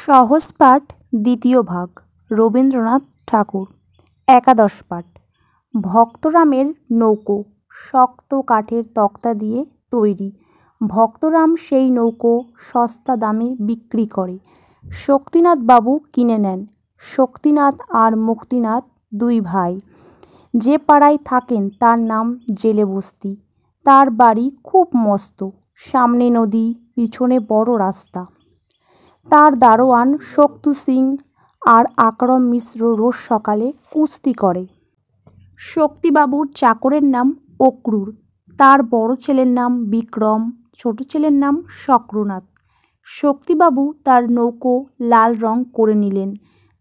সহজ পাঠ দ্বিতীয় ভাগ রবীন্দ্রনাথ ঠাকুর একাদশ পাঠ ভক্তরামের নৌকো শক্ত কাঠের তক্তা দিয়ে তৈরি ভক্তরাম সেই নৌকো সস্তা দামে বিক্রি করে শক্তিনাথ বাবু কিনে নেন শক্তিনাথ আর মুক্তিনাথ দুই ভাই যে পাড়ায় থাকেন তার নাম জেলে বস্তি তার বাড়ি খুব মস্ত সামনে নদী পিছনে বড় রাস্তা তার দারোয়ান শক্তু সিং আর আকরম মিশ্র রোজ সকালে কুস্তি করে শক্তিবাবুর চাকরের নাম অক্রুর তার বড় ছেলের নাম বিক্রম ছোট ছেলের নাম শক্রনাথ শক্তিবাবু তার নৌকো লাল রং করে নিলেন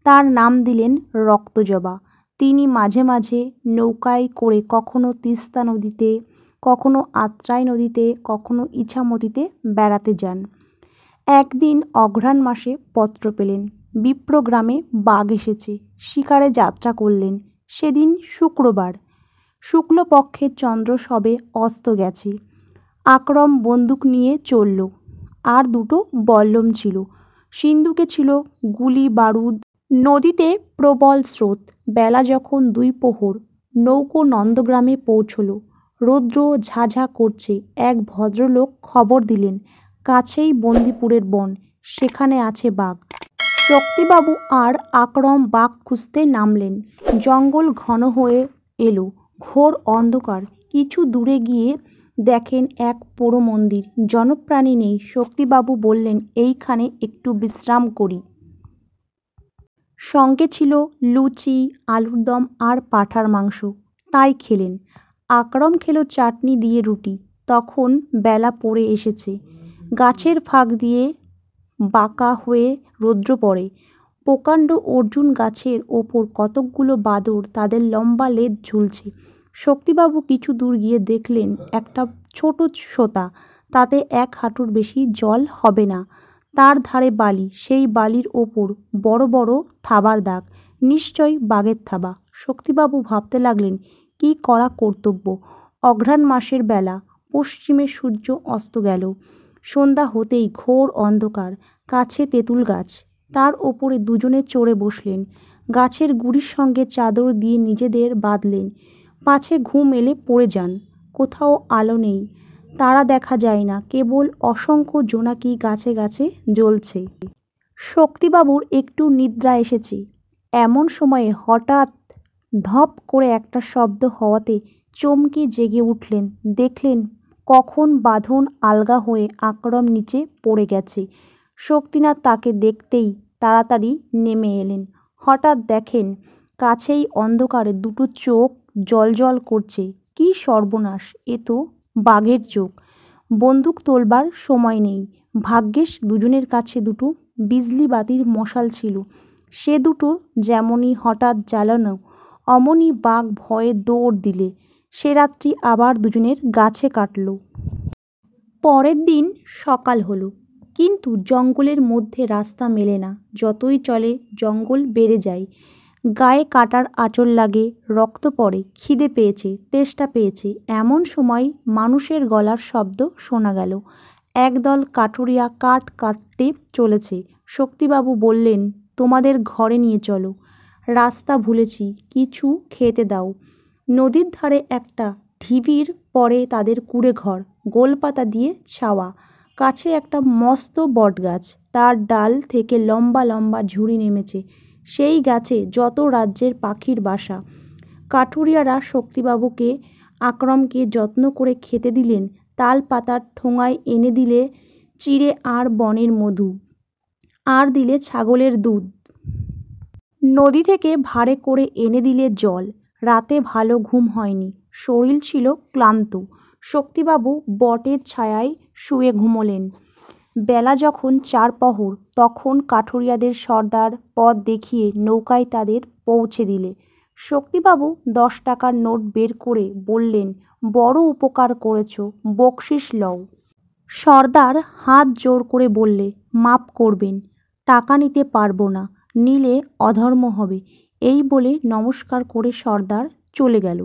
তার নাম দিলেন রক্তজবা তিনি মাঝে মাঝে নৌকায় করে কখনো তিস্তা নদীতে কখনো আত্রাই নদীতে কখনো ইছামতিতে বেড়াতে যান একদিন অঘ্রাণ মাসে পত্র পেলেন বিপ্র গ্রামে বাঘ এসেছে শিকারে যাত্রা করলেন সেদিন শুক্রবার শুক্লপক্ষের চন্দ্র সবে অস্ত গেছে আক্রম বন্দুক নিয়ে চলল আর দুটো বল্লম ছিল সিন্ধুকে ছিল গুলি বারুদ নদীতে প্রবল স্রোত বেলা যখন দুই প্রহর নৌকো নন্দগ্রামে পৌঁছল রৌদ্র ঝাঝা করছে এক ভদ্রলোক খবর দিলেন কাছেই বন্দিপুরের বন সেখানে আছে বাঘ শক্তিবাবু আর আকরম বাঘ খুঁজতে নামলেন জঙ্গল ঘন হয়ে এলো ঘোর অন্ধকার কিছু দূরে গিয়ে দেখেন এক পোড়ো মন্দির জনপ্রাণী নেই শক্তিবাবু বললেন এইখানে একটু বিশ্রাম করি সঙ্গে ছিল লুচি আলুর দম আর পাঠার মাংস তাই খেলেন আকরম খেলো চাটনি দিয়ে রুটি তখন বেলা পড়ে এসেছে গাছের ফাঁক দিয়ে বাঁকা হয়ে রৌদ্র পড়ে প্রকাণ্ড অর্জুন গাছের ওপর কতকগুলো বাদর তাদের লম্বা লেদ ঝুলছে শক্তিবাবু কিছু দূর গিয়ে দেখলেন একটা ছোট সোতা তাতে এক হাঁটুর বেশি জল হবে না তার ধারে বালি সেই বালির ওপর বড় বড় থাবার দাগ নিশ্চয় বাঘের থাবা শক্তিবাবু ভাবতে লাগলেন কি করা কর্তব্য অঘ্রাণ মাসের বেলা পশ্চিমে সূর্য অস্ত গেল সন্ধ্যা হতেই ঘোর অন্ধকার কাছে তেঁতুল গাছ তার ওপরে দুজনে চড়ে বসলেন গাছের গুড়ির সঙ্গে চাদর দিয়ে নিজেদের বাঁধলেন পাছে ঘুম এলে পড়ে যান কোথাও আলো নেই তারা দেখা যায় না কেবল অসংখ্য জোনাকি গাছে গাছে জ্বলছে শক্তিবাবুর একটু নিদ্রা এসেছে এমন সময়ে হঠাৎ ধপ করে একটা শব্দ হওয়াতে চমকে জেগে উঠলেন দেখলেন কখন বাঁধন আলগা হয়ে আক্রম নিচে পড়ে গেছে শক্তিনাথ তাকে দেখতেই তাড়াতাড়ি নেমে এলেন হঠাৎ দেখেন কাছেই অন্ধকারে দুটো চোখ জলজল করছে কি সর্বনাশ এ তো বাঘের চোখ বন্দুক তোলবার সময় নেই ভাগ্যেশ দুজনের কাছে দুটো বিজলি বাতির মশাল ছিল সে দুটো যেমনই হঠাৎ জ্বালানো অমনি বাঘ ভয়ে দৌড় দিলে সে রাত্রি আবার দুজনের গাছে কাটল পরের দিন সকাল হলো কিন্তু জঙ্গলের মধ্যে রাস্তা মেলে না যতই চলে জঙ্গল বেড়ে যায় গায়ে কাটার আঁচড় লাগে রক্ত পড়ে খিদে পেয়েছে তেষ্টা পেয়েছে এমন সময় মানুষের গলার শব্দ শোনা গেল একদল কাটুরিয়া কাঠ কাটতে চলেছে শক্তিবাবু বললেন তোমাদের ঘরে নিয়ে চলো রাস্তা ভুলেছি কিছু খেতে দাও নদীর ধারে একটা ঢিবির পরে তাদের কুড়ে ঘর গোলপাতা দিয়ে ছাওয়া কাছে একটা মস্ত বটগাছ তার ডাল থেকে লম্বা লম্বা ঝুড়ি নেমেছে সেই গাছে যত রাজ্যের পাখির বাসা কাঠুরিয়ারা শক্তিবাবুকে আক্রমকে যত্ন করে খেতে দিলেন তাল পাতার ঠোঙায় এনে দিলে চিড়ে আর বনের মধু আর দিলে ছাগলের দুধ নদী থেকে ভারে করে এনে দিলে জল রাতে ভালো ঘুম হয়নি শরীর ছিল ক্লান্ত শক্তিবাবু বটের ছায়ায় শুয়ে ঘুমোলেন বেলা যখন চার পহর তখন কাঠুরিয়াদের সর্দার পথ দেখিয়ে নৌকায় তাদের পৌঁছে দিলে শক্তিবাবু দশ টাকার নোট বের করে বললেন বড় উপকার করেছ বকশিস লও সর্দার হাত জোর করে বললে মাপ করবেন টাকা নিতে পারবো না নিলে অধর্ম হবে এই বলে নমস্কার করে সর্দার চলে গেল